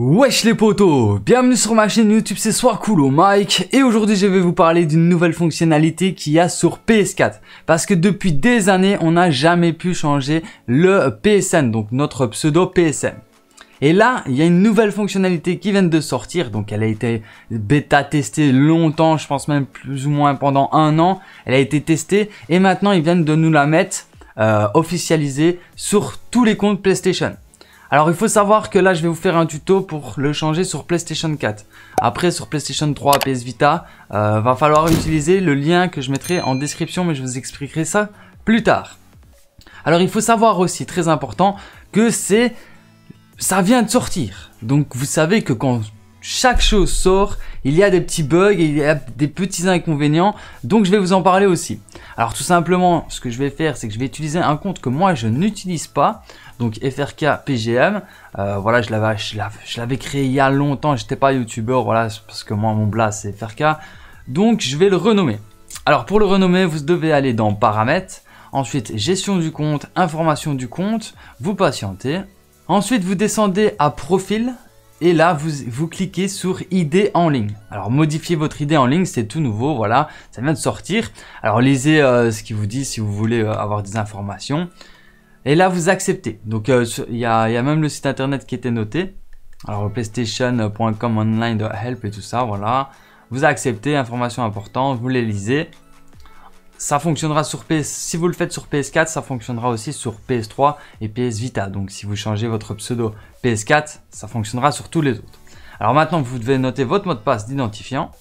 Wesh les potos Bienvenue sur ma chaîne YouTube, c'est Soir Cool au Mike et aujourd'hui je vais vous parler d'une nouvelle fonctionnalité qu'il y a sur PS4 parce que depuis des années on n'a jamais pu changer le PSN, donc notre pseudo PSN. Et là, il y a une nouvelle fonctionnalité qui vient de sortir, donc elle a été bêta testée longtemps, je pense même plus ou moins pendant un an, elle a été testée et maintenant ils viennent de nous la mettre euh, officialisée sur tous les comptes PlayStation. Alors il faut savoir que là je vais vous faire un tuto pour le changer sur PlayStation 4. Après sur PlayStation 3, PS Vita, euh, va falloir utiliser le lien que je mettrai en description mais je vous expliquerai ça plus tard. Alors il faut savoir aussi, très important, que c'est... ça vient de sortir. Donc vous savez que quand chaque chose sort, il y a des petits bugs, il y a des petits inconvénients, donc je vais vous en parler aussi. Alors tout simplement, ce que je vais faire, c'est que je vais utiliser un compte que moi je n'utilise pas, donc FRK PGM. Euh, voilà, je l'avais, je l'avais créé il y a longtemps, j'étais pas youtubeur, voilà, parce que moi mon blast c'est FRK. Donc je vais le renommer. Alors pour le renommer, vous devez aller dans paramètres, ensuite gestion du compte, information du compte, vous patientez. Ensuite, vous descendez à profil, et là vous, vous cliquez sur idée en ligne. Alors modifier votre idée en ligne, c'est tout nouveau, voilà, ça vient de sortir. Alors lisez euh, ce qu'il vous dit si vous voulez euh, avoir des informations. Et là vous acceptez. Donc euh, il y, a, même le site internet qui était noté. Alors playstation.com online help et tout ça, voilà. Vous acceptez, informations importantes, vous les lisez. Ça fonctionnera sur PS... Si vous le faites sur PS4, ça fonctionnera aussi sur PS3 et PS Vita. Donc si vous changez votre pseudo PS4, ça fonctionnera sur tous les autres. Alors maintenant, vous devez noter votre mot de passe d'identifiant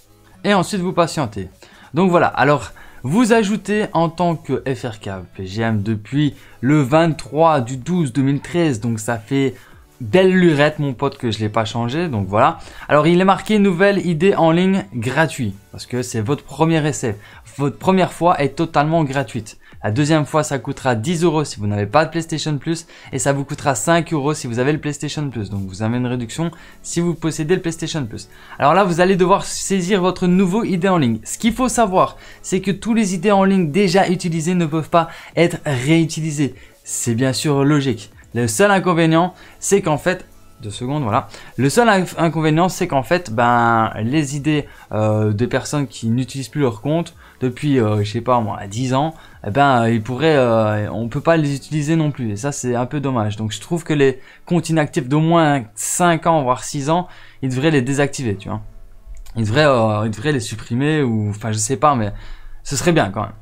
et ensuite vous patientez. Donc voilà, alors vous ajoutez en tant que FRK PGM depuis le 23 du 12 2013, donc ça fait belle lurette, mon pote, que je ne l'ai pas changé. Donc voilà. Alors, il est marqué nouvelle idée en ligne gratuit. Parce que c'est votre premier essai. Votre première fois est totalement gratuite. La deuxième fois, ça coûtera 10 euros si vous n'avez pas de PlayStation Plus. Et ça vous coûtera 5 euros si vous avez le PlayStation Plus. Donc vous avez une réduction si vous possédez le PlayStation Plus. Alors là, vous allez devoir saisir votre nouveau idée en ligne. Ce qu'il faut savoir, c'est que tous les idées en ligne déjà utilisées ne peuvent pas être réutilisées. C'est bien sûr logique. Le seul inconvénient, c'est qu'en fait, deux secondes, voilà. Le seul inconvénient, c'est qu'en fait, ben, les idées euh, des de personnes qui n'utilisent plus leur compte depuis, euh, je sais pas moi, 10 ans, eh ben, euh, ils pourraient, on peut pas les utiliser non plus. Et ça, c'est un peu dommage. Donc, je trouve que les comptes inactifs d'au moins 5 ans, voire 6 ans, ils devraient les désactiver, tu vois. Ils devraient, les supprimer ou, enfin, je sais pas, mais ce serait bien quand même.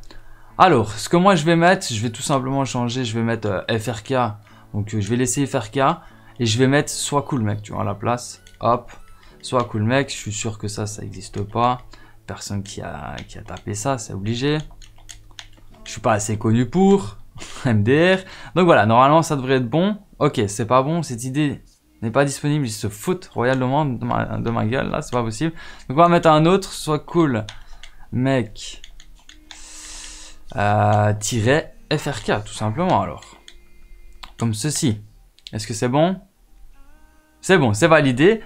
Alors, ce que moi je vais mettre, je vais tout simplement changer, je vais mettre FRK donc euh, je vais laisser FRK et je vais mettre soit cool mec, tu vois, à la place. Hop, soit cool mec, je suis sûr que ça, ça n'existe pas. Personne qui a, qui a tapé ça, c'est obligé. Je suis pas assez connu pour MDR. Donc voilà, normalement ça devrait être bon. Ok, c'est pas bon, cette idée n'est pas disponible, ils se foutent royalement de ma, de ma gueule, là, c'est pas possible. Donc on va mettre un autre, soit cool mec, euh, tiret FRK, tout simplement alors comme ceci. Est-ce que c'est bon C'est bon, c'est validé.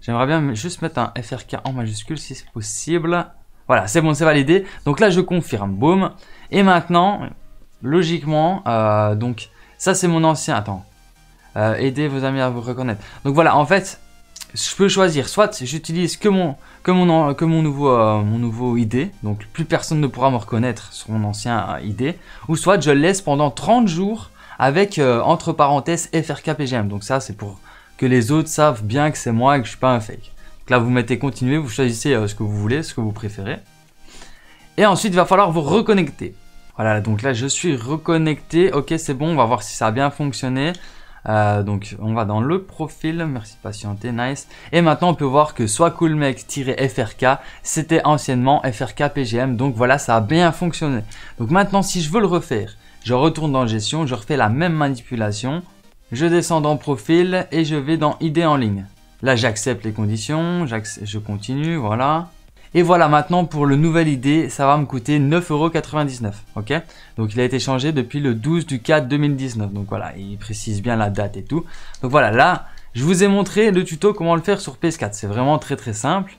J'aimerais bien juste mettre un FRK en majuscule si c'est possible. Voilà, c'est bon, c'est validé. Donc là, je confirme, Boom. Et maintenant, logiquement, euh, donc ça, c'est mon ancien. Attends, euh, aidez vos amis à vous reconnaître. Donc voilà, en fait, je peux choisir. Soit j'utilise que mon que que mon nouveau euh, mon nouveau ID, donc plus personne ne pourra me reconnaître sur mon ancien ID, ou soit je laisse pendant 30 jours avec euh, entre parenthèses PGM. Donc ça, c'est pour que les autres savent bien que c'est moi et que je suis pas un fake. Donc là, vous mettez continuer, vous choisissez euh, ce que vous voulez, ce que vous préférez. Et ensuite, il va falloir vous reconnecter. Voilà, donc là, je suis reconnecté. Ok, c'est bon, on va voir si ça a bien fonctionné. Euh, donc on va dans le profil, merci de patienter, nice. Et maintenant on peut voir que soit coolmec-frk, c'était anciennement frk pgm, donc voilà ça a bien fonctionné. Donc maintenant si je veux le refaire, je retourne dans gestion, je refais la même manipulation. Je descends dans profil et je vais dans idées en ligne. Là, j'accepte les conditions, je continue, voilà. Et voilà, maintenant pour le nouvel idée, ça va me coûter 9,99€, ok Donc il a été changé depuis le 12 du 4 2019, donc voilà, il précise bien la date et tout. Donc voilà, là, je vous ai montré le tuto comment le faire sur PS4, c'est vraiment très très simple.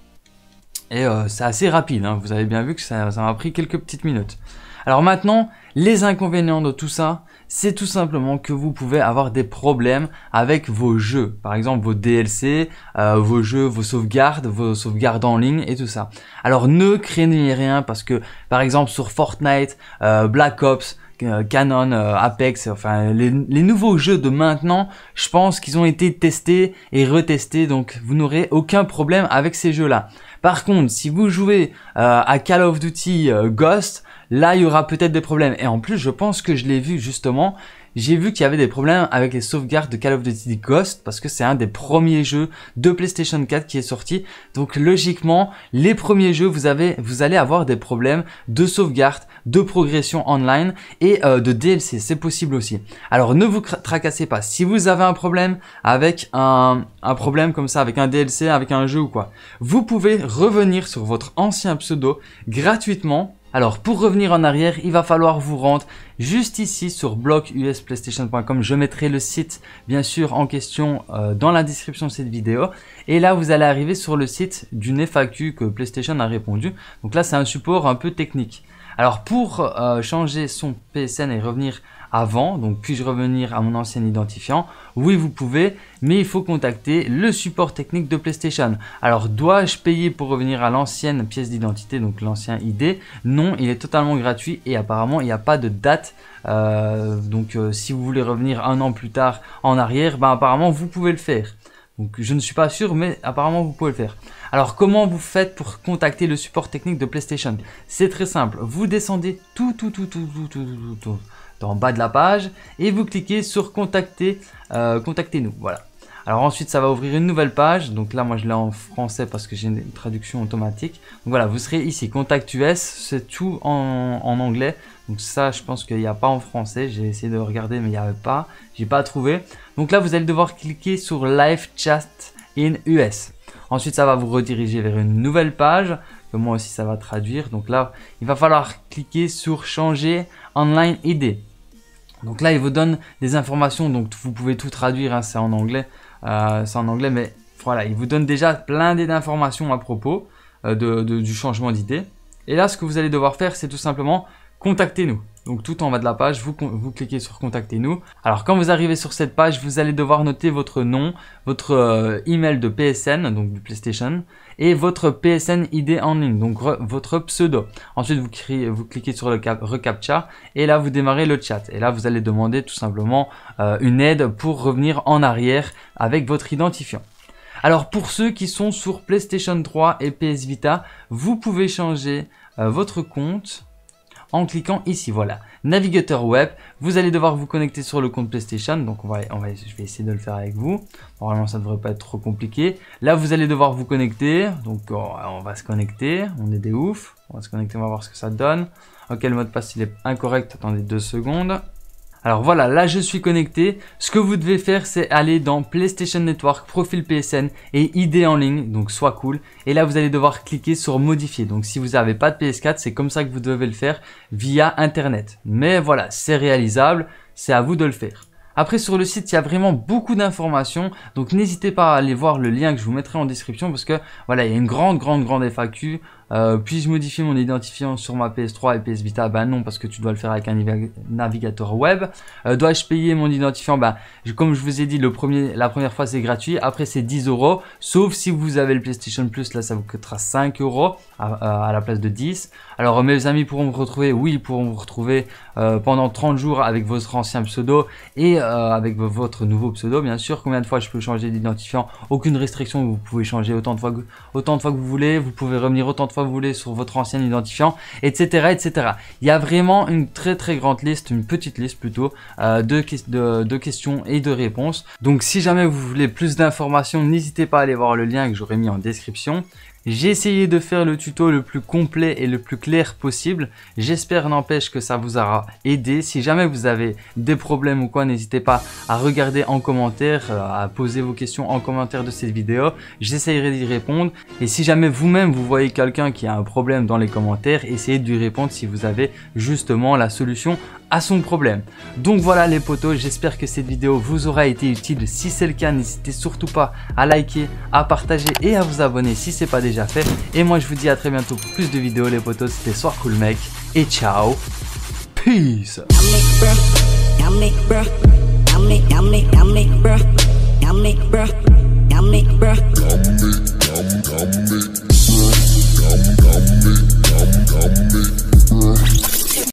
Et euh, c'est assez rapide, hein. vous avez bien vu que ça m'a pris quelques petites minutes. Alors maintenant, les inconvénients de tout ça, c'est tout simplement que vous pouvez avoir des problèmes avec vos jeux. Par exemple, vos DLC, euh, vos jeux, vos sauvegardes, vos sauvegardes en ligne et tout ça. Alors ne craignez rien parce que, par exemple, sur Fortnite, euh, Black Ops, euh, Canon, Apex, enfin les, nouveaux jeux de maintenant, je pense qu'ils ont été testés et retestés, donc vous n'aurez aucun problème avec ces jeux-là. Par contre, si vous jouez à Call of Duty Ghost, là il y aura peut-être des problèmes. Et en plus, je pense que je l'ai vu justement, j'ai vu qu'il y avait des problèmes avec les sauvegardes de Call of Duty Ghost parce que c'est un des premiers jeux de PlayStation 4 qui est sorti. Donc logiquement, les premiers jeux, vous, avez, vous allez avoir des problèmes de sauvegarde, de progression online et euh, de DLC, c'est possible aussi. Alors ne vous tracassez pas, si vous avez un problème avec un problème comme ça, avec un DLC, avec un jeu ou quoi, vous pouvez revenir sur votre ancien pseudo gratuitement alors pour revenir en arrière, il va falloir vous rendre juste ici sur blocusplaystation.com. Je mettrai le site bien sûr en question euh, dans la description de cette vidéo. Et là vous allez arriver sur le site d'une FAQ que PlayStation a répondu. Donc là c'est un support un peu technique. Alors pour euh, changer son PSN et revenir avant, donc puis-je revenir à mon ancien identifiant Oui, vous pouvez, mais il faut contacter le support technique de PlayStation. Alors, dois-je payer pour revenir à l'ancienne pièce d'identité, donc l'ancien ID Non, il est totalement gratuit et apparemment, il n'y a pas de date. Euh, donc, euh, si vous voulez revenir un an plus tard en arrière, ben, apparemment, vous pouvez le faire. Donc je ne suis pas sûr, mais apparemment vous pouvez le faire. Alors comment vous faites pour contacter le support technique de PlayStation C'est très simple, vous descendez tout, tout, tout, tout, tout, tout, tout, tout, en bas de la page et vous cliquez sur contacter, euh, contactez-nous. Voilà. Alors ensuite, ça va ouvrir une nouvelle page. Donc là, moi, je l'ai en français parce que j'ai une traduction automatique. Donc voilà, vous serez ici, Contact US, c'est tout en, en, anglais. Donc ça, je pense qu'il n'y a pas en français. J'ai essayé de regarder, mais il n'y avait pas. J'ai pas trouvé. Donc là, vous allez devoir cliquer sur Live Chat in US. Ensuite, ça va vous rediriger vers une nouvelle page que moi aussi, ça va traduire. Donc là, il va falloir cliquer sur changer Online ID. Donc là, il vous donne des informations, donc vous pouvez tout traduire, hein, c'est en anglais, euh, c'est en anglais, mais voilà, il vous donne déjà plein d'informations à propos euh, du changement d'idée. Et là, ce que vous allez devoir faire, c'est tout simplement contactez-nous. Donc tout en bas de la page, vous, vous cliquez sur contactez-nous. Alors quand vous arrivez sur cette page, vous allez devoir noter votre nom, votre euh, email de PSN, donc du PlayStation, et votre PSN ID en ligne, donc votre pseudo. Ensuite, vous, cliquez sur le cap, reCAPTCHA et là, vous démarrez le chat. Et là, vous allez demander tout simplement euh, une aide pour revenir en arrière avec votre identifiant. Alors pour ceux qui sont sur PlayStation 3 et PS Vita, vous pouvez changer euh, votre compte en cliquant ici, voilà navigateur web. Vous allez devoir vous connecter sur le compte PlayStation. Donc on va, on va, je vais essayer de le faire avec vous. Normalement ça ne devrait pas être trop compliqué. Là vous allez devoir vous connecter. Donc on, va se connecter. On est des oufs. On va se connecter, on va voir ce que ça donne. Ok le mot de passe il est incorrect. Attendez deux secondes. Alors voilà, là je suis connecté. Ce que vous devez faire, c'est aller dans PlayStation Network, profil PSN et ID en ligne, donc soit cool. Et là, vous allez devoir cliquer sur modifier. Donc si vous n'avez pas de PS4, c'est comme ça que vous devez le faire via Internet. Mais voilà, c'est réalisable, c'est à vous de le faire. Après sur le site il y a vraiment beaucoup d'informations donc n'hésitez pas à aller voir le lien que je vous mettrai en description parce que voilà il y a une grande grande grande FAQ euh, puis-je modifier mon identifiant sur ma PS3 et PS Vita Ben non, parce que tu dois le faire avec un navigateur web. Euh, dois-je payer mon identifiant Ben, comme je vous ai dit, le premier, la première fois c'est gratuit. Après c'est 10 euros, sauf si vous avez le PlayStation Plus, là ça vous coûtera 5 euros à, la place de 10. Alors mes amis pourront vous retrouver, oui, ils pourront vous retrouver euh, pendant 30 jours avec votre ancien pseudo et avec votre nouveau pseudo, bien sûr. Combien de fois je peux changer d'identifiant Aucune restriction, vous pouvez changer autant de fois autant de fois que vous voulez, vous pouvez revenir autant de fois vous voulez sur votre ancien identifiant, etc. etc. Il y a vraiment une très très grande liste, une petite liste plutôt, euh, de, de, questions et de réponses. Donc si jamais vous voulez plus d'informations, n'hésitez pas à aller voir le lien que j'aurais mis en description. J'ai essayé de faire le tuto le plus complet et le plus clair possible. J'espère n'empêche que ça vous aura aidé. Si jamais vous avez des problèmes ou quoi, n'hésitez pas à regarder en commentaire, euh, à poser vos questions en commentaire de cette vidéo. J'essayerai d'y répondre. Et si jamais vous-même vous voyez quelqu'un qui a un problème dans les commentaires, essayez d'y répondre si vous avez justement la solution à son problème. Donc voilà les potos, j'espère que cette vidéo vous aura été utile. Si c'est le cas, n'hésitez surtout pas à liker, à partager et à vous abonner si c'est pas déjà fait. Et moi je vous dis à très bientôt pour plus de vidéos les potos, c'était Soir Cool Mec et ciao, peace